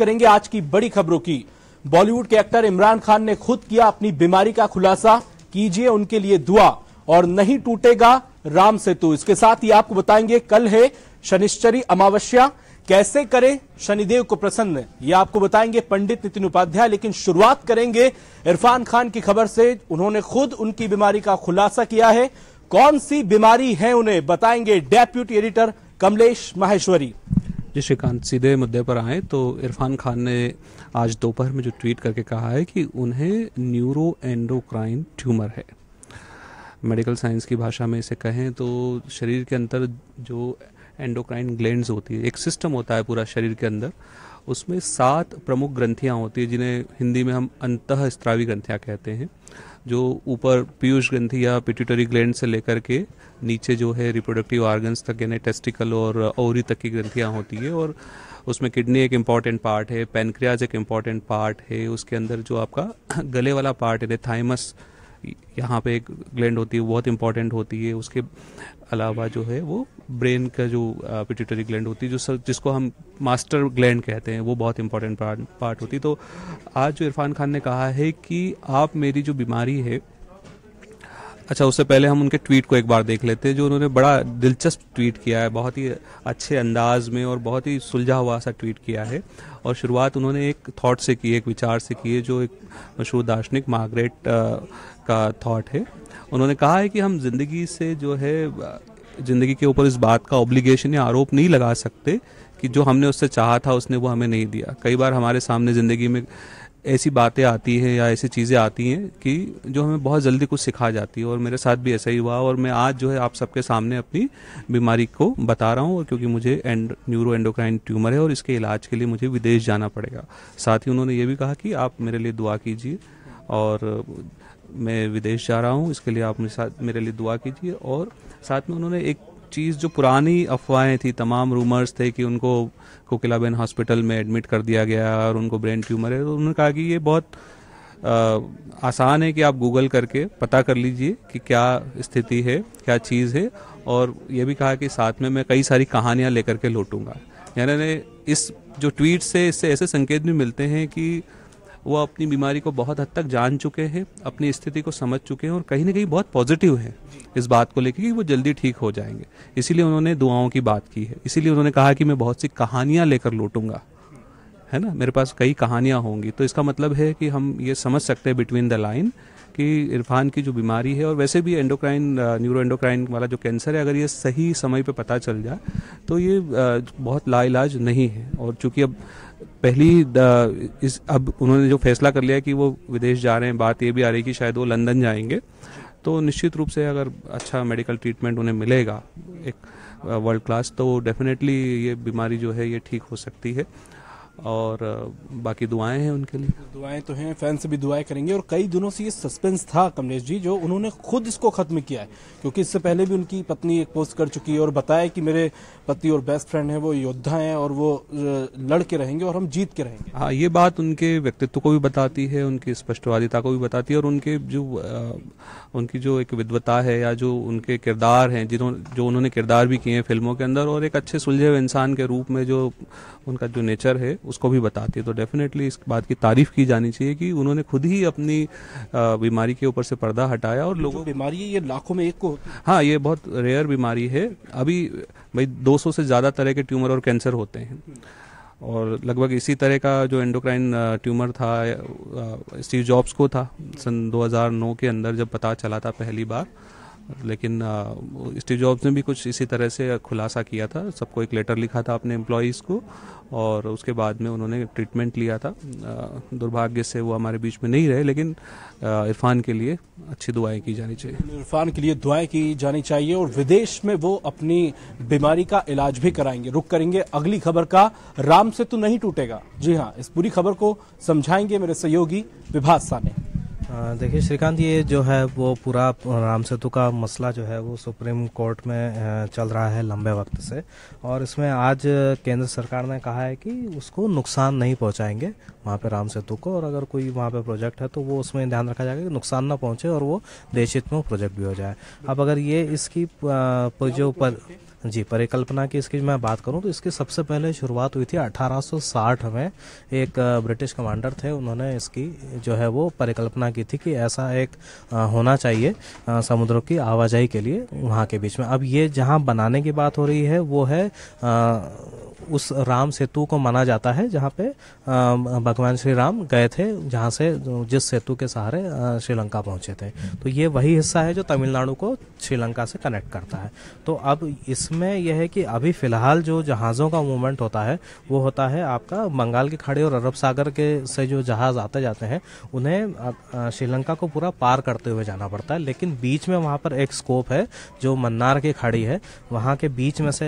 करेंगे आज की बड़ी खबरों की बॉलीवुड के एक्टर इमरान खान ने खुद किया अपनी बीमारी का खुलासा कीजिए उनके लिए दुआ और नहीं टूटेगा राम सेतु इसके साथ ही आपको बताएंगे कल है शनिश्चरी अमावस्या कैसे करें शनिदेव को प्रसन्न यह आपको बताएंगे पंडित नितिन उपाध्याय लेकिन शुरुआत करेंगे इरफान खान की खबर से उन्होंने खुद उनकी बीमारी का खुलासा किया है कौन सी बीमारी है उन्हें बताएंगे डेप्यूटी एडिटर कमलेश माहेश्वरी जी श्रीकांत सीधे मुद्दे पर आए तो इरफान खान ने आज दोपहर में जो ट्वीट करके कहा है कि उन्हें न्यूरो एंडोक्राइन ट्यूमर है मेडिकल साइंस की भाषा में इसे कहें तो शरीर के अंदर जो एंडोक्राइन ग्लैंड्स होती है एक सिस्टम होता है पूरा शरीर के अंदर उसमें सात प्रमुख ग्रंथियाँ होती है जिन्हें हिंदी में हम अंतः स्त्रावी ग्रंथियाँ कहते हैं जो ऊपर पीयूष ग्रंथि या पिट्यूटरी ग्लैंड से लेकर के नीचे जो है रिप्रोडक्टिव ऑर्गन्स तक यानी टेस्टिकल और ओवरी तक की ग्रंथियाँ होती है और उसमें किडनी एक इम्पॉर्टेंट पार्ट है पेनक्रियाज एक इम्पॉर्टेंट पार्ट है उसके अंदर जो आपका गले वाला पार्ट है थाइमस यहाँ पे एक ग्लैंड होती है बहुत इंपॉर्टेंट होती है उसके अलावा जो है वो ब्रेन का जो पिट्यूटरी ग्लैंड होती है जो सर जिसको हम मास्टर ग्लैंड कहते हैं वो बहुत इंपॉर्टेंट पार्ट पार्ट होती तो आज जो इरफान खान ने कहा है कि आप मेरी जो बीमारी है अच्छा उससे पहले हम उनके ट्वीट को एक बार देख लेते हैं जो उन्होंने बड़ा दिलचस्प ट्वीट किया है बहुत ही अच्छे अंदाज में और बहुत ही सुलझा हुआ सा ट्वीट किया है और शुरुआत उन्होंने एक थॉट से की एक विचार से की है जो एक मशहूर दार्शनिक मार्गरेट का थॉट है उन्होंने कहा है कि हम जिंदगी से जो है जिंदगी के ऊपर इस बात का ऑब्लिगेशन या आरोप नहीं लगा सकते कि जो हमने उससे चाहा था उसने वो हमें नहीं दिया कई बार हमारे सामने ज़िंदगी में ऐसी बातें आती हैं या ऐसी चीज़ें आती हैं कि जो हमें बहुत जल्दी कुछ सिखा जाती है और मेरे साथ भी ऐसा ही हुआ और मैं आज जो है आप सबके सामने अपनी बीमारी को बता रहा हूँ क्योंकि मुझे एंड न्यूरो एंडोक्राइन ट्यूमर है और इसके इलाज के लिए मुझे विदेश जाना पड़ेगा साथ ही उन्होंने ये भी कहा कि आप मेरे लिए दुआ कीजिए और मैं विदेश जा रहा हूँ इसके लिए आप मेरे साथ मेरे लिए दुआ कीजिए और साथ में उन्होंने एक चीज़ जो पुरानी अफवाहें थी तमाम रूमर्स थे कि उनको कोकिलाबेन हॉस्पिटल में एडमिट कर दिया गया और उनको ब्रेन ट्यूमर है तो उन्होंने कहा कि ये बहुत आ, आसान है कि आप गूगल करके पता कर लीजिए कि क्या स्थिति है क्या चीज़ है और ये भी कहा कि साथ में मैं कई सारी कहानियाँ लेकर के लौटूंगा यानी इस जो ट्वीट से इससे ऐसे संकेत भी मिलते हैं कि वो अपनी बीमारी को बहुत हद तक जान चुके हैं अपनी स्थिति को समझ चुके हैं और कहीं ना कहीं बहुत पॉजिटिव हैं इस बात को लेकर कि वो जल्दी ठीक हो जाएंगे इसीलिए उन्होंने दुआओं की बात की है इसीलिए उन्होंने कहा कि मैं बहुत सी कहानियाँ लेकर लौटूंगा है ना मेरे पास कई कहानियाँ होंगी तो इसका मतलब है कि हम ये समझ सकते हैं बिटवीन द लाइन कि इरफान की जो बीमारी है और वैसे भी एंडोक्राइन न्यूरो एंडोक्राइन वाला जो कैंसर है अगर ये सही समय पर पता चल जाए तो ये बहुत लाइलाज नहीं है और चूँकि अब पहली इस अब उन्होंने जो फैसला कर लिया कि वो विदेश जा रहे हैं बात ये भी आ रही कि शायद वो लंदन जाएंगे तो निश्चित रूप से अगर अच्छा मेडिकल ट्रीटमेंट उन्हें मिलेगा एक वर्ल्ड क्लास तो डेफिनेटली ये बीमारी जो है ये ठीक हो सकती है और बाकी दुआएं हैं उनके लिए दुआएं तो हैं फैन से भी दुआएं करेंगे और कई दिनों से ये सस्पेंस था कमलेश जी जो उन्होंने खुद इसको खत्म किया है क्योंकि इससे पहले भी उनकी पत्नी एक पोस्ट कर चुकी है और बताया कि मेरे पति और बेस्ट फ्रेंड हैं वो योद्धा हैं और वो लड़ के रहेंगे और हम जीत के रहेंगे हाँ ये बात उनके व्यक्तित्व को भी बताती है उनकी स्पष्टवादिता को भी बताती है और उनके जो उनकी जो एक विद्वता है या जो उनके किरदार हैं जिन्होंने जो उन्होंने किरदार भी किए हैं फिल्मों के अंदर और एक अच्छे सुलझे हुए इंसान के रूप में जो उनका जो नेचर है उसको भी बताती है तो डेफिनेटली इस बात की तारीफ की जानी चाहिए कि उन्होंने खुद ही अपनी बीमारी के ऊपर से पर्दा हटाया और लोगों बीमारी ये लाखों में एक को हाँ ये बहुत रेयर बीमारी है अभी भाई 200 से ज़्यादा तरह के ट्यूमर और कैंसर होते हैं और लगभग इसी तरह का जो एंडोक्राइन ट्यूमर था स्टीव जॉब्स को था सन 2009 के अंदर जब पता चला था पहली बार लेकिन स्टीव जॉब्स ने भी कुछ इसी तरह से खुलासा किया था सबको एक लेटर लिखा था अपने एम्प्लॉयज़ को और उसके बाद में उन्होंने ट्रीटमेंट लिया था दुर्भाग्य से वो हमारे बीच में नहीं रहे लेकिन इरफान के लिए अच्छी दुआएं की जानी चाहिए इरफान के लिए दुआएं की जानी चाहिए और विदेश में वो अपनी बीमारी का इलाज भी कराएंगे रुक करेंगे अगली खबर का राम से तो नहीं टूटेगा जी हाँ इस पूरी खबर को समझाएंगे मेरे सहयोगी विभाग साने देखिए श्रीकांत ये जो है वो पूरा राम सेतु का मसला जो है वो सुप्रीम कोर्ट में चल रहा है लंबे वक्त से और इसमें आज केंद्र सरकार ने कहा है कि उसको नुकसान नहीं पहुंचाएंगे वहाँ पे राम सेतु को और अगर कोई वहाँ पे प्रोजेक्ट है तो वो उसमें ध्यान रखा जाएगा कि नुकसान ना पहुँचे और वो देश हित में प्रोजेक्ट भी हो जाए अब अगर ये इसकी जो पर जी परिकल्पना की इसकी मैं बात करूं तो इसकी सबसे पहले शुरुआत हुई थी 1860 में एक ब्रिटिश कमांडर थे उन्होंने इसकी जो है वो परिकल्पना की थी कि ऐसा एक होना चाहिए समुद्रों की आवाजाही के लिए वहाँ के बीच में अब ये जहाँ बनाने की बात हो रही है वो है उस राम सेतु को माना जाता है जहाँ पे भगवान श्री राम गए थे जहाँ से जिस सेतु के सहारे श्रीलंका पहुँचे थे तो ये वही हिस्सा है जो तमिलनाडु को श्रीलंका से कनेक्ट करता है तो अब इसमें यह है कि अभी फ़िलहाल जो जहाज़ों का मूवमेंट होता है वो होता है आपका बंगाल की खाड़ी और अरब सागर के से जो जहाज़ आते जाते हैं उन्हें श्रीलंका को पूरा पार करते हुए जाना पड़ता है लेकिन बीच में वहाँ पर एक स्कोप है जो मन्नार की खाड़ी है वहाँ के बीच में से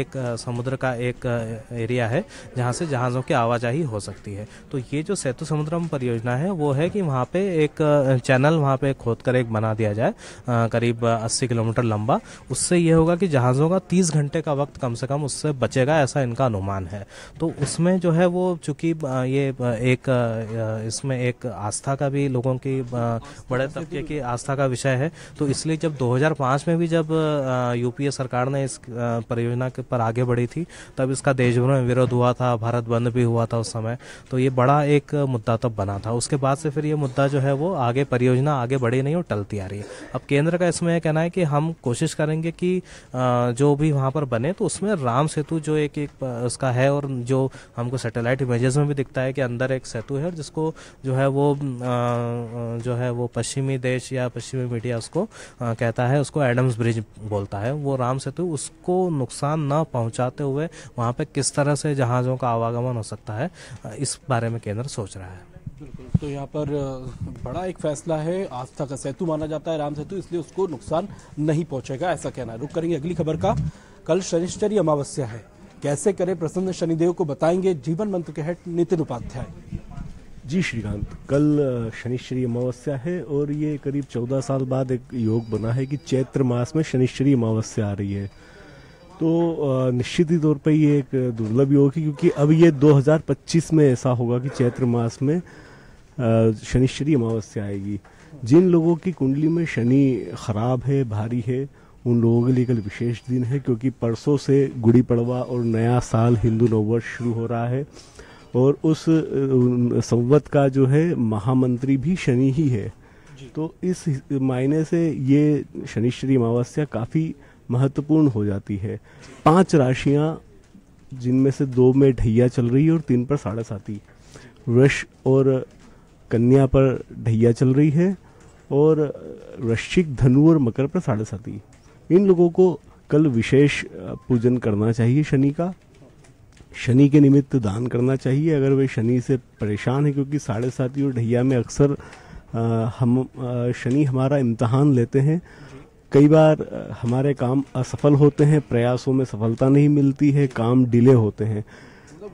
एक समुद्र का एक एरिया है जहाँ से जहाज़ों की आवाजाही हो सकती है तो ये जो सेतु समुद्रम परियोजना है वो है कि वहाँ पे एक चैनल वहाँ पे खोद कर एक बना दिया जाए करीब 80 किलोमीटर लंबा उससे ये होगा कि जहाज़ों का 30 घंटे का वक्त कम से कम उससे बचेगा ऐसा इनका अनुमान है तो उसमें जो है वो चूँकि ये एक इसमें एक आस्था का भी लोगों की बड़े तबके की आस्था का विषय है तो इसलिए जब दो में भी जब यूपीए सरकार ने इस परियोजना के पर आगे बढ़ी थी तब इस उसका देशभर में विरोध हुआ था भारत बंद भी हुआ था उस समय तो ये बड़ा एक मुद्दा तब तो बना था उसके बाद से फिर ये मुद्दा जो है वो आगे परियोजना आगे बढ़ी नहीं और टलती आ रही है अब केंद्र का इसमें कहना है कि हम कोशिश करेंगे कि जो भी वहाँ पर बने तो उसमें राम सेतु जो एक एक उसका है और जो हमको सैटेलाइट इमेजेस में भी दिखता है कि अंदर एक सेतु है और जिसको जो है वो जो है वो पश्चिमी देश या पश्चिमी मीडिया उसको कहता है उसको एडम्स ब्रिज बोलता है वो राम सेतु उसको नुकसान न पहुँचाते हुए वहाँ वहाँ पर किस तरह से जहाज़ों का आवागमन हो सकता है इस बारे में केंद्र सोच रहा है बिल्कुल तो यहाँ पर बड़ा एक फैसला है आस्था का सेतु माना जाता है राम सेतु इसलिए उसको नुकसान नहीं पहुंचेगा ऐसा कहना है रुक करेंगे अगली खबर का कल शनिश्चरी अमावस्या है कैसे करें प्रसन्न शनिदेव को बताएंगे जीवन मंत्र के हेड नितिन उपाध्याय जी श्रीकांत कल शनिश्चरी अमावस्या है और ये करीब चौदह साल बाद एक योग बना है कि चैत्र मास में शनिश्चरी अमावस्या आ रही है तो निश्चित ही तौर पर ये एक दुर्लभ योग है क्योंकि अब ये 2025 में ऐसा होगा कि चैत्र मास में शनिश्चरी अमावस्या आएगी जिन लोगों की कुंडली में शनि खराब है भारी है उन लोगों के लिए कल विशेष दिन है क्योंकि परसों से गुड़ी पड़वा और नया साल हिंदू नववर्ष शुरू हो रहा है और उस संवत का जो है महामंत्री भी शनि ही है तो इस मायने से ये शनिश्चरी अमावस्या काफ़ी महत्वपूर्ण हो जाती है पांच राशियां जिनमें से दो में ढैया चल रही है और तीन पर साढ़े साथी वृक्ष और कन्या पर ढैया चल रही है और वृश्चिक धनु और मकर पर साढ़े साथी इन लोगों को कल विशेष पूजन करना चाहिए शनि का शनि के निमित्त दान करना चाहिए अगर वे शनि से परेशान है क्योंकि साढ़े साथी और ढैया में अक्सर हम शनि हमारा इम्तहान लेते हैं कई बार हमारे काम असफल होते हैं प्रयासों में सफलता नहीं मिलती है काम डिले होते हैं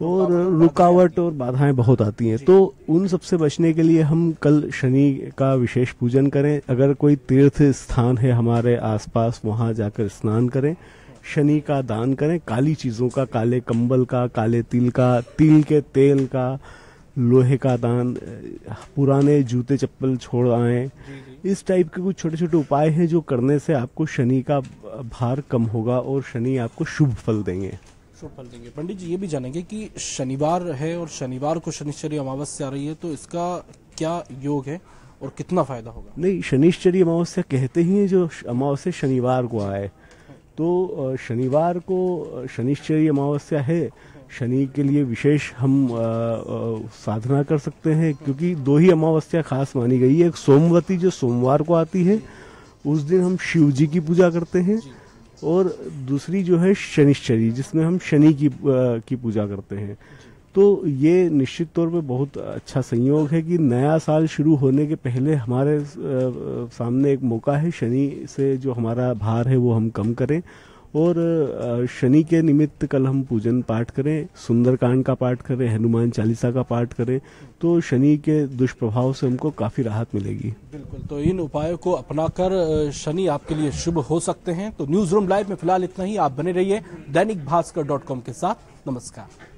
और रुकावट और बाधाएं बहुत आती हैं तो उन सबसे बचने के लिए हम कल शनि का विशेष पूजन करें अगर कोई तीर्थ स्थान है हमारे आसपास वहां जाकर स्नान करें शनि का दान करें काली चीज़ों का काले कंबल का काले तिल का तिल के तेल का लोहे का दान पुराने जूते चप्पल छोड़ आए इस टाइप के कुछ छोटे छोटे उपाय हैं जो करने से आपको शनि का भार कम होगा और शनि आपको शुभ फल देंगे शुभ फल देंगे पंडित जी ये भी जानेंगे कि शनिवार है और शनिवार को शनिश्चरी अमावस्या आ रही है तो इसका क्या योग है और कितना फायदा होगा नहीं शनिश्चरी अमावस्या कहते ही है जो अमावस्या शनिवार को आए तो शनिवार को शनिश्चरी अमावस्या है शनि के लिए विशेष हम साधना कर सकते हैं क्योंकि दो ही अमावस्या खास मानी गई है एक सोमवती जो सोमवार को आती है उस दिन हम शिव जी की पूजा करते हैं और दूसरी जो है शनिश्चरी जिसमें हम शनि की आ, की पूजा करते हैं तो ये निश्चित तौर पे बहुत अच्छा संयोग है कि नया साल शुरू होने के पहले हमारे सामने एक मौका है शनि से जो हमारा भार है वो हम कम करें और शनि के निमित्त कल हम पूजन पाठ करें सुंदरकांड का पाठ करें हनुमान चालीसा का पाठ करें तो शनि के दुष्प्रभाव से हमको काफी राहत मिलेगी बिल्कुल तो इन उपायों को अपनाकर शनि आपके लिए शुभ हो सकते हैं तो न्यूज रूम लाइव में फिलहाल इतना ही आप बने रहिए दैनिक भास्कर के साथ नमस्कार